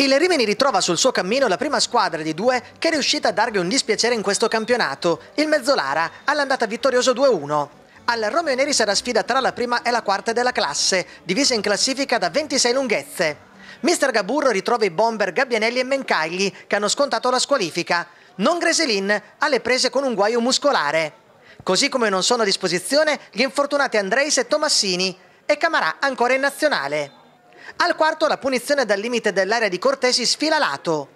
Il Rimini ritrova sul suo cammino la prima squadra di due che è riuscita a dargli un dispiacere in questo campionato, il Mezzolara, all'andata vittorioso 2-1. Al Romeo Neri sarà sfida tra la prima e la quarta della classe, divisa in classifica da 26 lunghezze. Mister Gaburro ritrova i bomber Gabbianelli e Mencagli, che hanno scontato la squalifica. Non Greselin, alle prese con un guaio muscolare. Così come non sono a disposizione gli infortunati Andreis e Tomassini, e Camarà ancora in nazionale. Al quarto la punizione dal limite dell'area di Cortesi sfila lato.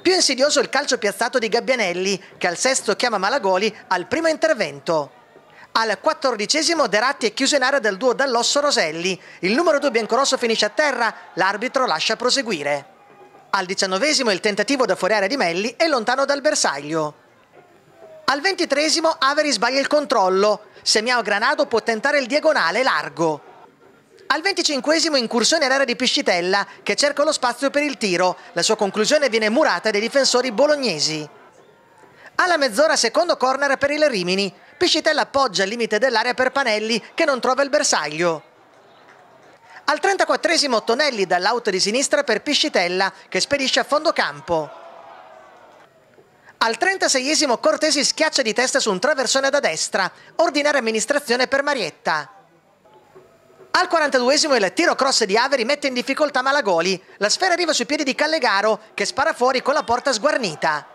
Più insidioso il calcio piazzato di Gabbianelli, che al sesto chiama Malagoli al primo intervento. Al quattordicesimo Deratti è chiuso in area dal duo Dall'Osso Roselli. Il numero 2 biancorosso finisce a terra, l'arbitro lascia proseguire. Al diciannovesimo il tentativo da fuori area di Melli è lontano dal bersaglio. Al ventitresimo Averi sbaglia il controllo. Semiao Granado può tentare il diagonale largo. Al 25 incursione all'area di Piscitella che cerca lo spazio per il tiro. La sua conclusione viene murata dai difensori bolognesi. Alla mezz'ora secondo corner per il Rimini. Piscitella appoggia al limite dell'area per Panelli che non trova il bersaglio. Al 34 Tonelli dall'auto di sinistra per Piscitella che spedisce a fondo campo. Al 36 Cortesi schiaccia di testa su un traversone da destra. Ordinare amministrazione per Marietta. Al 42esimo il tiro cross di Averi mette in difficoltà Malagoli. La sfera arriva sui piedi di Callegaro che spara fuori con la porta sguarnita.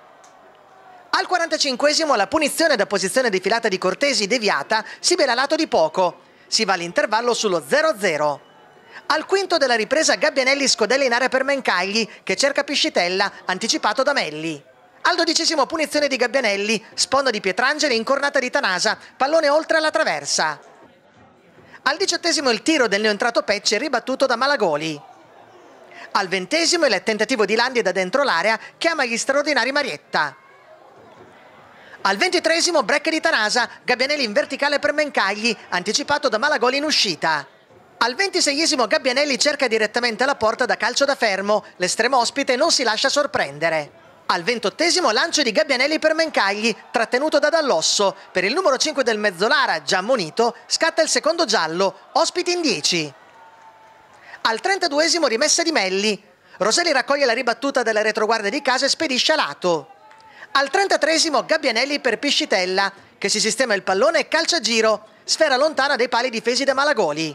Al 45esimo la punizione da posizione defilata di Cortesi deviata si vela a lato di poco. Si va all'intervallo sullo 0-0. Al quinto della ripresa Gabbianelli scodella in area per Mencagli che cerca Piscitella anticipato da Melli. Al dodicesimo punizione di Gabbianelli, sponda di Pietrangeli incornata di Tanasa, pallone oltre alla traversa. Al diciottesimo il tiro del neoentrato Pecce ribattuto da Malagoli. Al ventesimo il tentativo di Landi da dentro l'area chiama gli straordinari Marietta. Al ventitresimo break di Tanasa, Gabbianelli in verticale per Mencagli, anticipato da Malagoli in uscita. Al ventiseiesimo Gabbianelli cerca direttamente la porta da calcio da fermo, l'estremo ospite non si lascia sorprendere. Al ventottesimo lancio di Gabbianelli per Mencagli, trattenuto da Dallosso. Per il numero 5 del Mezzolara, già ammonito, scatta il secondo giallo, ospiti in 10. Al trentaduesimo rimessa di Melli. Roselli raccoglie la ribattuta della retroguardia di casa e spedisce a lato. Al 33 Gabbianelli per Piscitella, che si sistema il pallone e calcia a giro, sfera lontana dai pali difesi da Malagoli.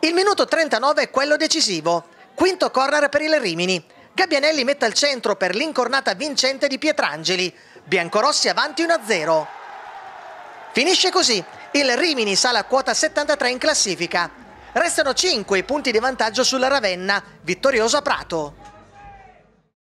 Il minuto 39 è quello decisivo. Quinto corner per il Rimini. Gabbianelli mette al centro per l'incornata vincente di Pietrangeli. Biancorossi avanti 1-0. Finisce così. Il Rimini sale a quota 73 in classifica. Restano 5 i punti di vantaggio sulla Ravenna, vittoriosa Prato.